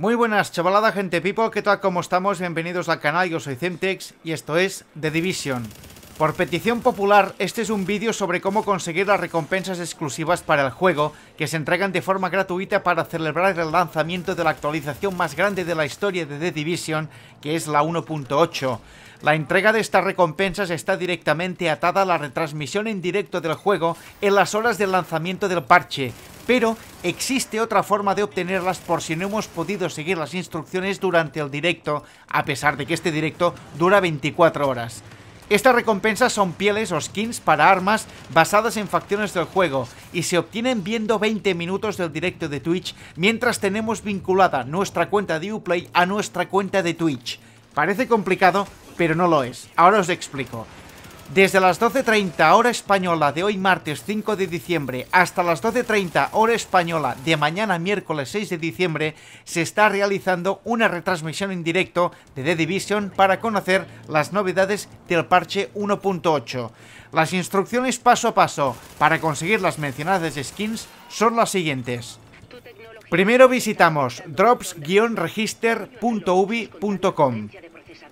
Muy buenas chavalada, gente pipo ¿qué tal? ¿Cómo estamos? Bienvenidos al canal, yo soy Centex y esto es The Division. Por petición popular, este es un vídeo sobre cómo conseguir las recompensas exclusivas para el juego, que se entregan de forma gratuita para celebrar el lanzamiento de la actualización más grande de la historia de The Division, que es la 1.8. La entrega de estas recompensas está directamente atada a la retransmisión en directo del juego en las horas del lanzamiento del parche, pero existe otra forma de obtenerlas por si no hemos podido seguir las instrucciones durante el directo, a pesar de que este directo dura 24 horas. Estas recompensas son pieles o skins para armas basadas en facciones del juego y se obtienen viendo 20 minutos del directo de Twitch mientras tenemos vinculada nuestra cuenta de Uplay a nuestra cuenta de Twitch. Parece complicado, pero no lo es. Ahora os explico. Desde las 12.30 hora española de hoy martes 5 de diciembre hasta las 12.30 hora española de mañana miércoles 6 de diciembre se está realizando una retransmisión en directo de The Division para conocer las novedades del parche 1.8. Las instrucciones paso a paso para conseguir las mencionadas skins son las siguientes. Primero visitamos drops-register.ubi.com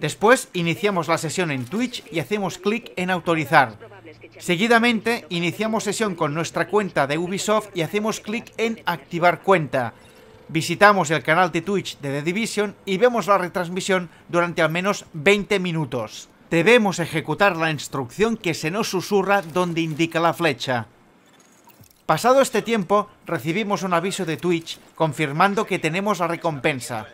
Después iniciamos la sesión en Twitch y hacemos clic en autorizar. Seguidamente iniciamos sesión con nuestra cuenta de Ubisoft y hacemos clic en activar cuenta. Visitamos el canal de Twitch de The Division y vemos la retransmisión durante al menos 20 minutos. Debemos ejecutar la instrucción que se nos susurra donde indica la flecha. Pasado este tiempo, recibimos un aviso de Twitch confirmando que tenemos la recompensa,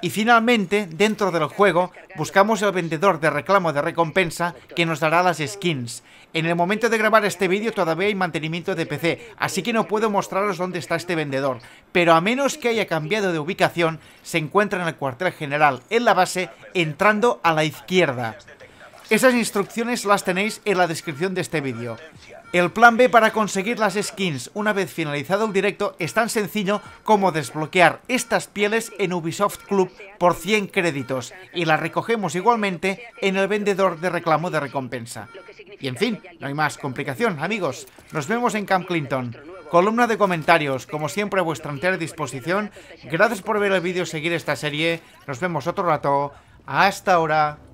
y finalmente, dentro del juego, buscamos el vendedor de reclamo de recompensa que nos dará las skins. En el momento de grabar este vídeo todavía hay mantenimiento de PC, así que no puedo mostraros dónde está este vendedor, pero a menos que haya cambiado de ubicación, se encuentra en el cuartel general, en la base, entrando a la izquierda. Esas instrucciones las tenéis en la descripción de este vídeo. El plan B para conseguir las skins una vez finalizado el directo es tan sencillo como desbloquear estas pieles en Ubisoft Club por 100 créditos y las recogemos igualmente en el vendedor de reclamo de recompensa. Y en fin, no hay más complicación, amigos. Nos vemos en Camp Clinton. Columna de comentarios, como siempre a vuestra entera disposición. Gracias por ver el vídeo seguir esta serie. Nos vemos otro rato. Hasta ahora.